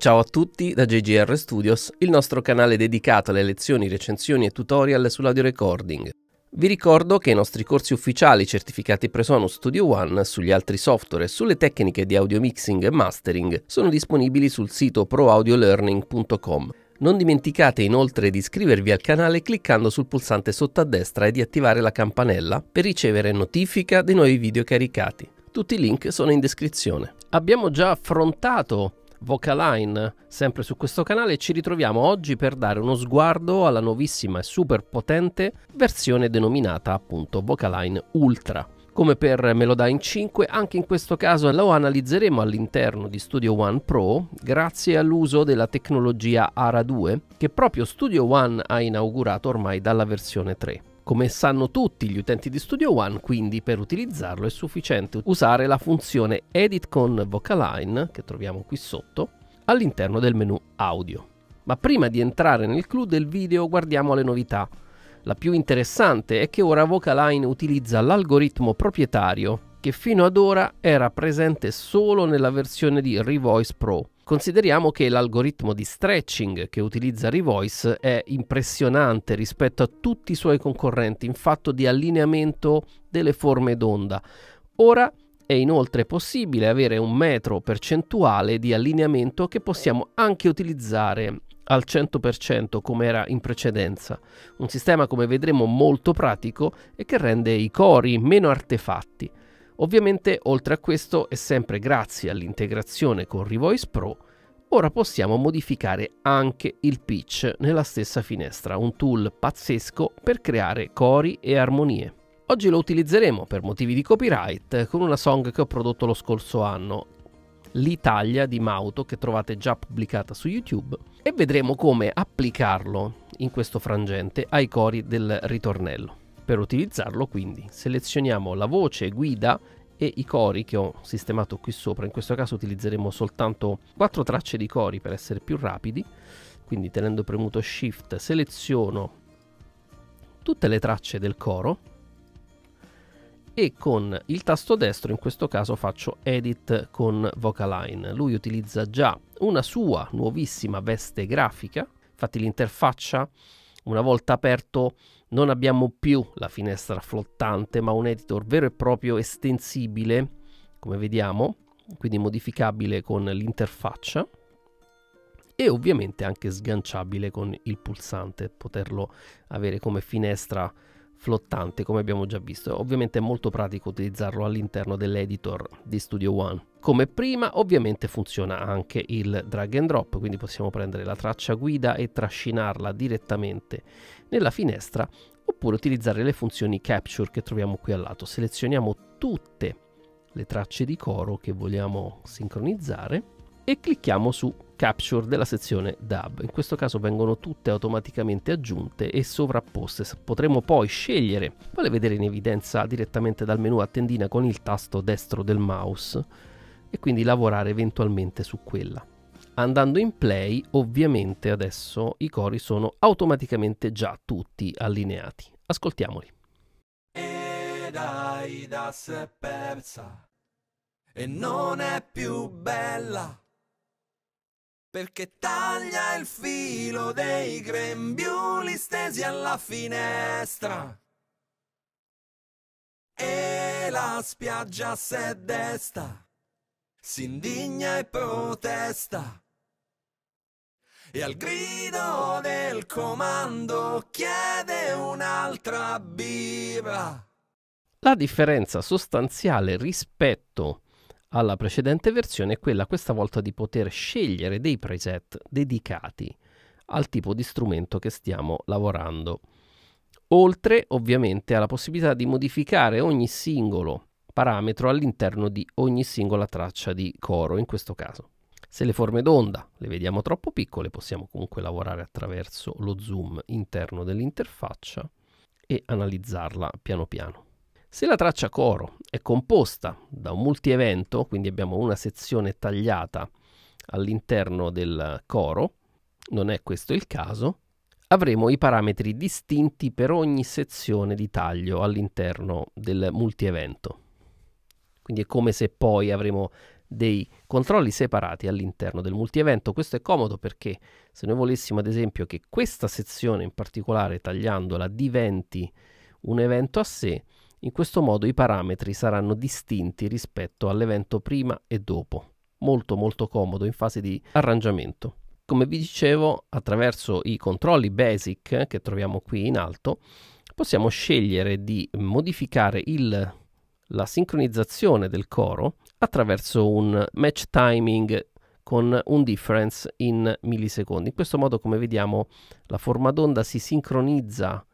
Ciao a tutti da JGR Studios, il nostro canale dedicato alle lezioni, recensioni e tutorial sull'audio recording. Vi ricordo che i nostri corsi ufficiali certificati Presonus Studio One sugli altri software e sulle tecniche di audio mixing e mastering sono disponibili sul sito proaudiolearning.com. Non dimenticate inoltre di iscrivervi al canale cliccando sul pulsante sotto a destra e di attivare la campanella per ricevere notifica dei nuovi video caricati. Tutti i link sono in descrizione. Abbiamo già affrontato Vocaline, sempre su questo canale, ci ritroviamo oggi per dare uno sguardo alla nuovissima e super potente versione denominata appunto Vocaline Ultra. Come per Melodyne 5, anche in questo caso lo analizzeremo all'interno di Studio One Pro grazie all'uso della tecnologia ARA 2 che proprio Studio One ha inaugurato ormai dalla versione 3. Come sanno tutti gli utenti di Studio One, quindi per utilizzarlo è sufficiente usare la funzione Edit con Vocaline, che troviamo qui sotto, all'interno del menu Audio. Ma prima di entrare nel clou del video guardiamo le novità. La più interessante è che ora Vocaline utilizza l'algoritmo proprietario, che fino ad ora era presente solo nella versione di Revoice Pro, Consideriamo che l'algoritmo di stretching che utilizza Revoice è impressionante rispetto a tutti i suoi concorrenti in fatto di allineamento delle forme d'onda. Ora è inoltre possibile avere un metro percentuale di allineamento che possiamo anche utilizzare al 100% come era in precedenza. Un sistema come vedremo molto pratico e che rende i cori meno artefatti. Ovviamente oltre a questo e sempre grazie all'integrazione con Revoice Pro ora possiamo modificare anche il pitch nella stessa finestra, un tool pazzesco per creare cori e armonie. Oggi lo utilizzeremo per motivi di copyright con una song che ho prodotto lo scorso anno, L'Italia di Mauto, che trovate già pubblicata su YouTube, e vedremo come applicarlo in questo frangente ai cori del ritornello. Per utilizzarlo quindi selezioniamo la voce guida e i cori che ho sistemato qui sopra, in questo caso utilizzeremo soltanto quattro tracce di cori per essere più rapidi, quindi tenendo premuto Shift seleziono tutte le tracce del coro e con il tasto destro in questo caso faccio edit con Vocaline. Lui utilizza già una sua nuovissima veste grafica, infatti l'interfaccia una volta aperto non abbiamo più la finestra flottante, ma un editor vero e proprio estensibile, come vediamo, quindi modificabile con l'interfaccia e ovviamente anche sganciabile con il pulsante, poterlo avere come finestra flottante come abbiamo già visto. Ovviamente è molto pratico utilizzarlo all'interno dell'editor di Studio One. Come prima ovviamente funziona anche il drag and drop, quindi possiamo prendere la traccia guida e trascinarla direttamente nella finestra oppure utilizzare le funzioni capture che troviamo qui al lato. Selezioniamo tutte le tracce di coro che vogliamo sincronizzare e clicchiamo su capture della sezione DAB. In questo caso vengono tutte automaticamente aggiunte e sovrapposte. Potremo poi scegliere quale vedere in evidenza direttamente dal menu a tendina con il tasto destro del mouse e quindi lavorare eventualmente su quella andando in play ovviamente adesso i cori sono automaticamente già tutti allineati. Ascoltiamoli. Ed Aida si è persa e non è più bella perché taglia il filo dei grembiuli stesi alla finestra. E la spiaggia s'è desta, si indigna e protesta e al grido del comando chiede un'altra birra. La differenza sostanziale rispetto alla precedente versione è quella questa volta di poter scegliere dei preset dedicati al tipo di strumento che stiamo lavorando. Oltre ovviamente alla possibilità di modificare ogni singolo parametro all'interno di ogni singola traccia di coro in questo caso. Se le forme d'onda le vediamo troppo piccole possiamo comunque lavorare attraverso lo zoom interno dell'interfaccia e analizzarla piano piano. Se la traccia coro è composta da un multievento, quindi abbiamo una sezione tagliata all'interno del coro, non è questo il caso, avremo i parametri distinti per ogni sezione di taglio all'interno del multievento. Quindi è come se poi avremo dei controlli separati all'interno del multievento. Questo è comodo perché se noi volessimo ad esempio che questa sezione in particolare tagliandola diventi un evento a sé, in questo modo i parametri saranno distinti rispetto all'evento prima e dopo. Molto molto comodo in fase di arrangiamento. Come vi dicevo, attraverso i controlli basic eh, che troviamo qui in alto, possiamo scegliere di modificare il, la sincronizzazione del coro attraverso un match timing con un difference in millisecondi. In questo modo, come vediamo, la forma d'onda si sincronizza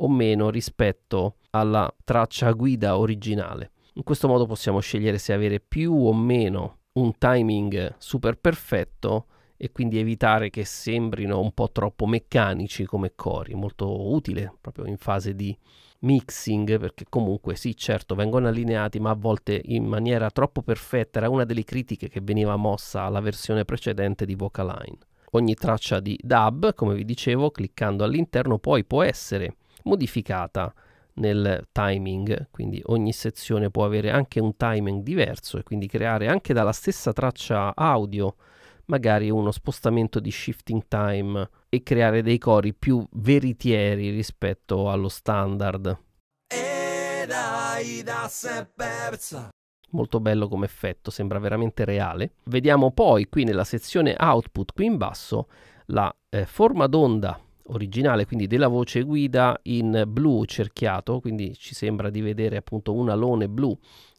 o meno rispetto alla traccia guida originale. In questo modo possiamo scegliere se avere più o meno un timing super perfetto e quindi evitare che sembrino un po' troppo meccanici come cori, molto utile proprio in fase di mixing, perché comunque sì, certo, vengono allineati, ma a volte in maniera troppo perfetta, era una delle critiche che veniva mossa alla versione precedente di Vocaline. Ogni traccia di dub come vi dicevo, cliccando all'interno poi può essere modificata nel timing, quindi ogni sezione può avere anche un timing diverso e quindi creare anche dalla stessa traccia audio magari uno spostamento di shifting time e creare dei cori più veritieri rispetto allo standard. Molto bello come effetto, sembra veramente reale. Vediamo poi qui nella sezione output, qui in basso, la eh, forma d'onda originale, quindi della voce guida in blu cerchiato, quindi ci sembra di vedere appunto un alone blu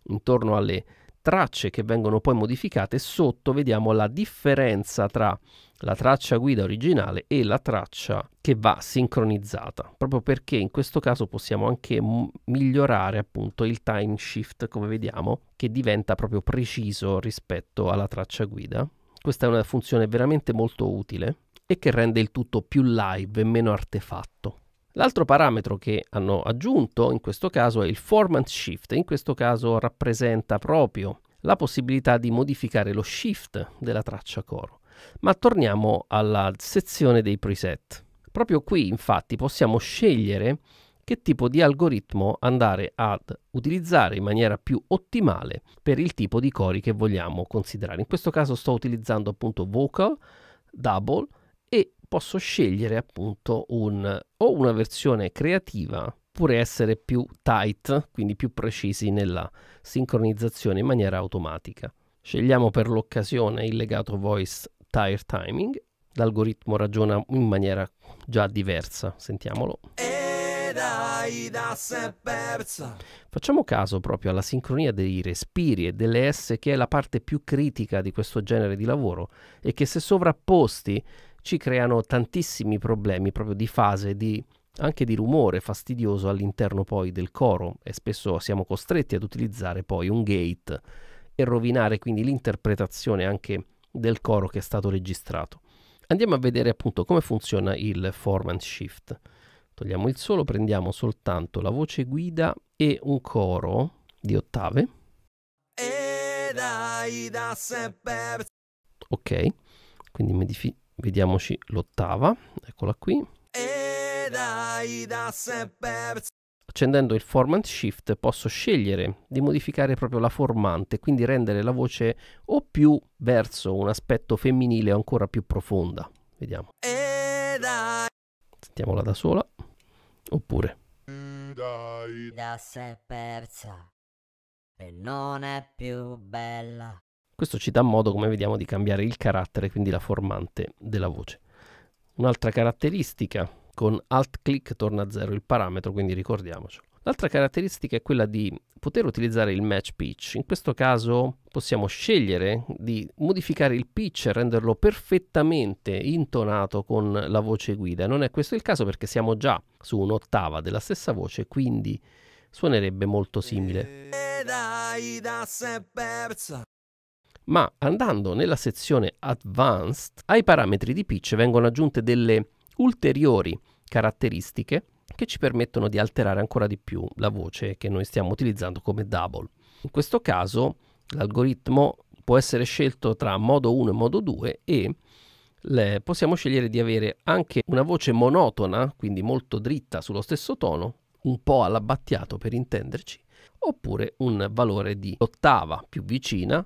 intorno alle tracce che vengono poi modificate, sotto vediamo la differenza tra la traccia guida originale e la traccia che va sincronizzata, proprio perché in questo caso possiamo anche migliorare appunto il time shift, come vediamo, che diventa proprio preciso rispetto alla traccia guida. Questa è una funzione veramente molto utile e che rende il tutto più live e meno artefatto. L'altro parametro che hanno aggiunto in questo caso è il format shift, in questo caso rappresenta proprio la possibilità di modificare lo shift della traccia coro. Ma torniamo alla sezione dei preset. Proprio qui infatti possiamo scegliere che tipo di algoritmo andare ad utilizzare in maniera più ottimale per il tipo di cori che vogliamo considerare. In questo caso sto utilizzando appunto vocal, double e posso scegliere appunto un, o una versione creativa oppure essere più tight, quindi più precisi nella sincronizzazione in maniera automatica. Scegliamo per l'occasione il legato voice tire timing, l'algoritmo ragiona in maniera già diversa, sentiamolo. Facciamo caso proprio alla sincronia dei respiri e delle S che è la parte più critica di questo genere di lavoro e che se sovrapposti ci creano tantissimi problemi proprio di fase, di, anche di rumore fastidioso all'interno poi del coro e spesso siamo costretti ad utilizzare poi un gate e rovinare quindi l'interpretazione anche del coro che è stato registrato. Andiamo a vedere appunto come funziona il form and shift. Togliamo il solo, prendiamo soltanto la voce guida e un coro di ottave. Ok, quindi modifichiamo Vediamoci l'ottava, eccola qui. Accendendo il Formant Shift posso scegliere di modificare proprio la formante, quindi rendere la voce o più verso un aspetto femminile o ancora più profonda. Vediamo. Sentiamola da sola. Oppure. Da si è persa e non è più bella. Questo ci dà modo, come vediamo, di cambiare il carattere, quindi la formante della voce. Un'altra caratteristica, con alt click torna a zero il parametro, quindi ricordiamocelo. L'altra caratteristica è quella di poter utilizzare il match pitch. In questo caso possiamo scegliere di modificare il pitch e renderlo perfettamente intonato con la voce guida. Non è questo il caso perché siamo già su un'ottava della stessa voce, quindi suonerebbe molto simile. Eh, dai, da ma andando nella sezione Advanced ai parametri di pitch vengono aggiunte delle ulteriori caratteristiche che ci permettono di alterare ancora di più la voce che noi stiamo utilizzando come double. In questo caso l'algoritmo può essere scelto tra modo 1 e modo 2 e le, possiamo scegliere di avere anche una voce monotona, quindi molto dritta sullo stesso tono, un po' all'abbattiato per intenderci, oppure un valore di ottava più vicina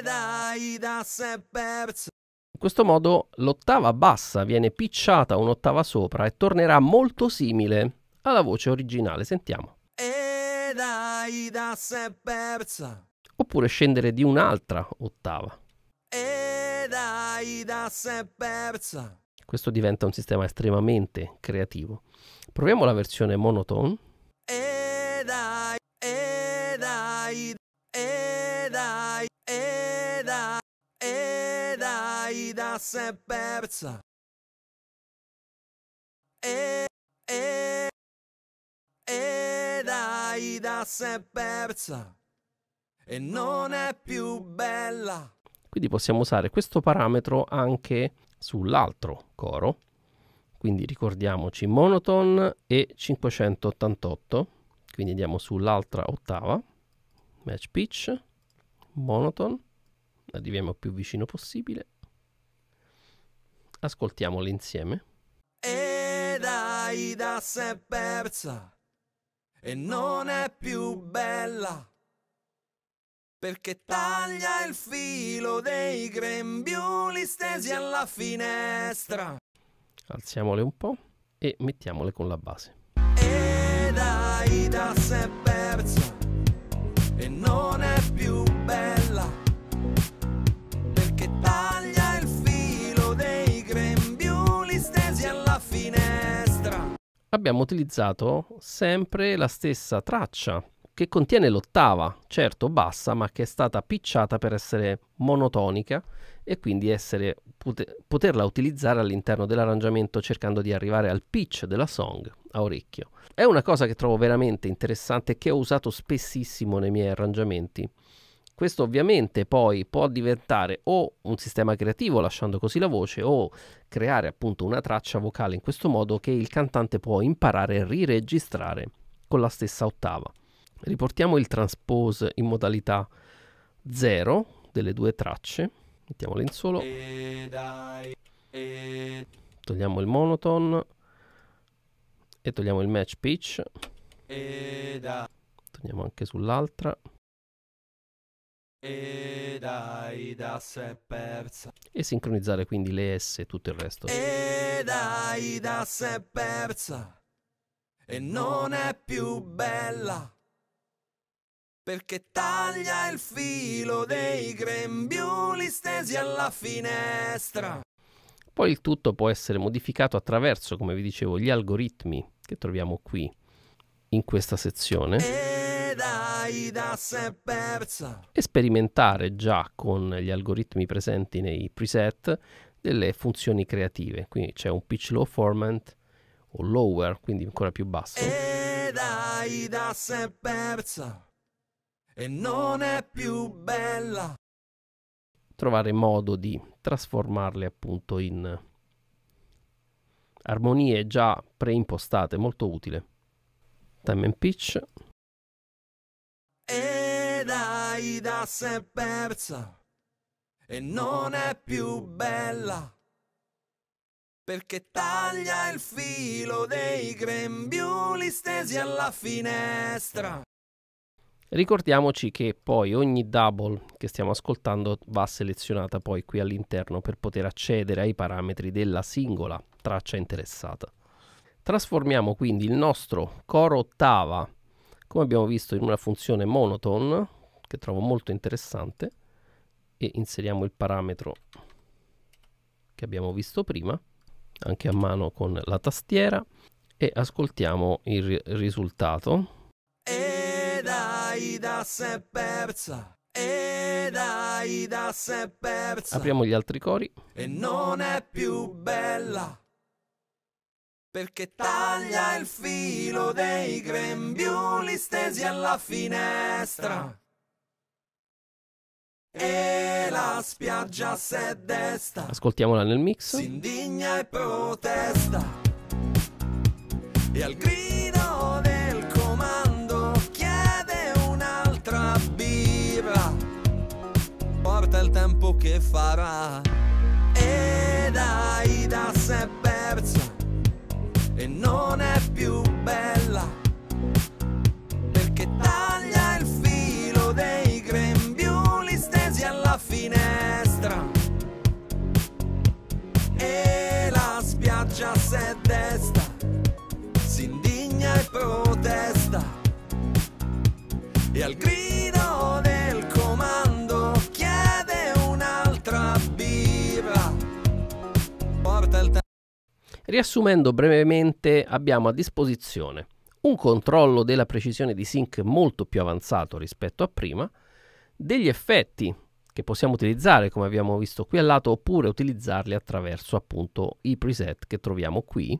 da In questo modo l'ottava bassa viene picciata un'ottava sopra e tornerà molto simile alla voce originale. Sentiamo. da Oppure scendere di un'altra ottava. Questo diventa un sistema estremamente creativo. Proviamo la versione monotone. ma si E, e, e dai, da si è E non è più bella. Quindi possiamo usare questo parametro anche sull'altro coro. Quindi ricordiamoci monotone e 588. Quindi andiamo sull'altra ottava, match pitch, monotone, arriviamo più vicino possibile Ascoltiamole insieme. E Aida si è persa e non è più bella perché taglia il filo dei grembiuli stesi alla finestra. Alziamole un po' e mettiamole con la base. E Ed Aida si abbiamo utilizzato sempre la stessa traccia che contiene l'ottava, certo bassa, ma che è stata picciata per essere monotonica e quindi essere, poterla utilizzare all'interno dell'arrangiamento cercando di arrivare al pitch della song a orecchio. È una cosa che trovo veramente interessante e che ho usato spessissimo nei miei arrangiamenti questo ovviamente poi può diventare o un sistema creativo lasciando così la voce o creare appunto una traccia vocale in questo modo che il cantante può imparare a riregistrare con la stessa ottava. Riportiamo il transpose in modalità 0 delle due tracce, mettiamole in solo, togliamo il monotone e togliamo il match pitch, togliamo anche sull'altra. E dai, da se persa. E sincronizzare quindi le S e tutto il resto. E dai, da se persa. E non è più bella. Perché taglia il filo dei grembiuli stesi alla finestra. Poi il tutto può essere modificato attraverso, come vi dicevo, gli algoritmi che troviamo qui in questa sezione. E e sperimentare già con gli algoritmi presenti nei preset delle funzioni creative. Quindi c'è un pitch low format o lower, quindi ancora più basso. Trovare modo di trasformarle appunto in armonie già preimpostate, molto utile. Time and pitch vita si è persa e non è più bella perché taglia il filo dei grembiuli stesi alla finestra. Ricordiamoci che poi ogni double che stiamo ascoltando va selezionata poi qui all'interno per poter accedere ai parametri della singola traccia interessata. Trasformiamo quindi il nostro coro ottava, come abbiamo visto in una funzione monotone, che trovo molto interessante e inseriamo il parametro che abbiamo visto prima anche a mano con la tastiera e ascoltiamo il risultato e ed da se persa e ed da se persa apriamo gli altri cori e non è più bella perché taglia il filo dei grembiuli stesi alla finestra e la spiaggia se desta. Ascoltiamola nel mix. Si indigna e protesta. E al grido del comando chiede un'altra birra. Porta il tempo che farà. al grido del comando chiede un'altra birra. Porta il Riassumendo brevemente, abbiamo a disposizione un controllo della precisione di sync molto più avanzato rispetto a prima, degli effetti che possiamo utilizzare come abbiamo visto qui al lato oppure utilizzarli attraverso appunto i preset che troviamo qui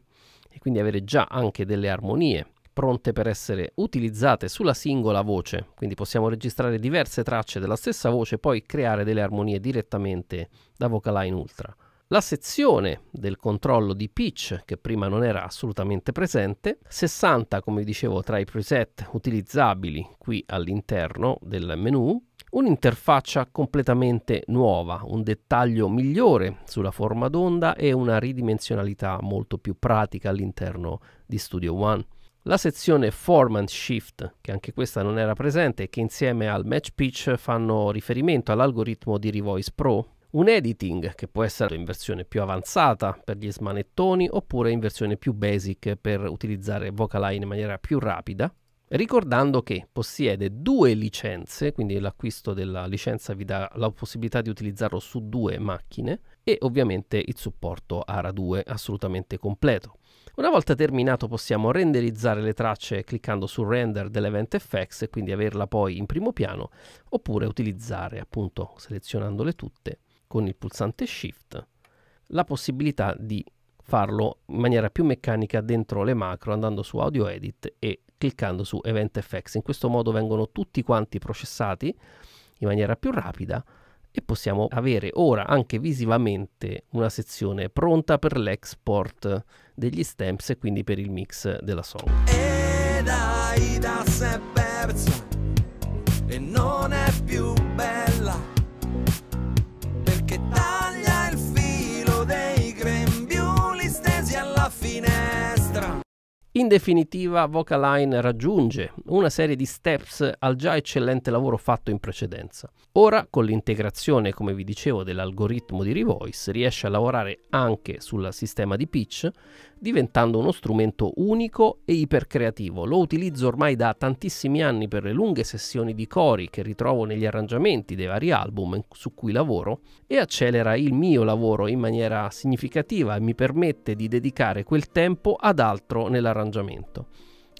e quindi avere già anche delle armonie pronte per essere utilizzate sulla singola voce, quindi possiamo registrare diverse tracce della stessa voce e poi creare delle armonie direttamente da Vocaline Ultra. La sezione del controllo di pitch, che prima non era assolutamente presente, 60 come dicevo tra i preset utilizzabili qui all'interno del menu, un'interfaccia completamente nuova, un dettaglio migliore sulla forma d'onda e una ridimensionalità molto più pratica all'interno di Studio One. La sezione Form and Shift, che anche questa non era presente che insieme al Match Pitch fanno riferimento all'algoritmo di Revoice Pro, un editing che può essere in versione più avanzata per gli smanettoni oppure in versione più basic per utilizzare Vocaline in maniera più rapida Ricordando che possiede due licenze, quindi l'acquisto della licenza vi dà la possibilità di utilizzarlo su due macchine e ovviamente il supporto ARA 2 assolutamente completo. Una volta terminato possiamo renderizzare le tracce cliccando sul render dell'EventFX e quindi averla poi in primo piano oppure utilizzare appunto selezionandole tutte con il pulsante Shift la possibilità di farlo in maniera più meccanica dentro le macro andando su Audio Edit e cliccando su Event FX. In questo modo vengono tutti quanti processati in maniera più rapida e possiamo avere ora anche visivamente una sezione pronta per l'export degli stamps e quindi per il mix della song. E dai, da se perso, e non è più In definitiva, Vocaline raggiunge una serie di steps al già eccellente lavoro fatto in precedenza. Ora, con l'integrazione, come vi dicevo, dell'algoritmo di Revoice, riesce a lavorare anche sul sistema di pitch, diventando uno strumento unico e ipercreativo. Lo utilizzo ormai da tantissimi anni per le lunghe sessioni di cori che ritrovo negli arrangiamenti dei vari album su cui lavoro e accelera il mio lavoro in maniera significativa e mi permette di dedicare quel tempo ad altro nell'arrangiamento.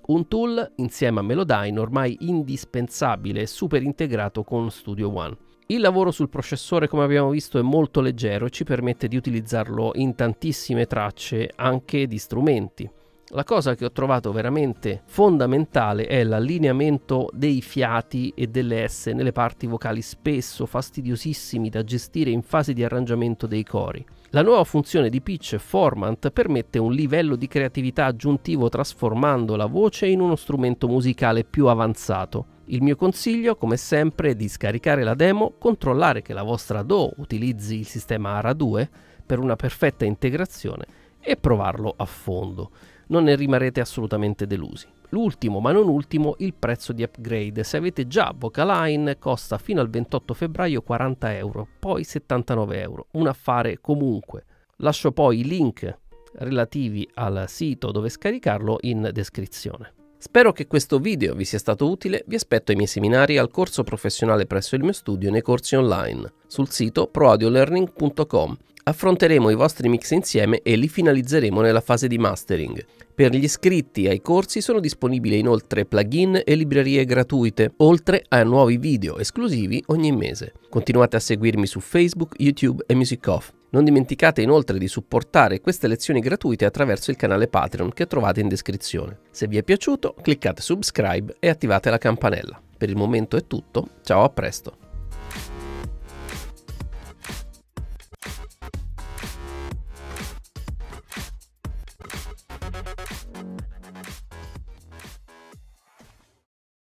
Un tool insieme a Melodyne ormai indispensabile e super integrato con Studio One. Il lavoro sul processore, come abbiamo visto, è molto leggero e ci permette di utilizzarlo in tantissime tracce anche di strumenti. La cosa che ho trovato veramente fondamentale è l'allineamento dei fiati e delle S nelle parti vocali spesso fastidiosissimi da gestire in fase di arrangiamento dei cori. La nuova funzione di pitch formant permette un livello di creatività aggiuntivo trasformando la voce in uno strumento musicale più avanzato. Il mio consiglio, come sempre, è di scaricare la demo, controllare che la vostra DO utilizzi il sistema ARA2 per una perfetta integrazione e provarlo a fondo. Non ne rimarrete assolutamente delusi. L'ultimo, ma non ultimo, il prezzo di upgrade. Se avete già Vocaline costa fino al 28 febbraio 40 euro, poi 79 euro. Un affare comunque. Lascio poi i link relativi al sito dove scaricarlo in descrizione. Spero che questo video vi sia stato utile, vi aspetto ai miei seminari e al corso professionale presso il mio studio nei corsi online, sul sito proadiolearning.com. Affronteremo i vostri mix insieme e li finalizzeremo nella fase di mastering. Per gli iscritti ai corsi sono disponibili inoltre plugin e librerie gratuite, oltre a nuovi video esclusivi ogni mese. Continuate a seguirmi su Facebook, YouTube e MusicOff. Non dimenticate inoltre di supportare queste lezioni gratuite attraverso il canale Patreon che trovate in descrizione. Se vi è piaciuto, cliccate subscribe e attivate la campanella. Per il momento è tutto, ciao a presto!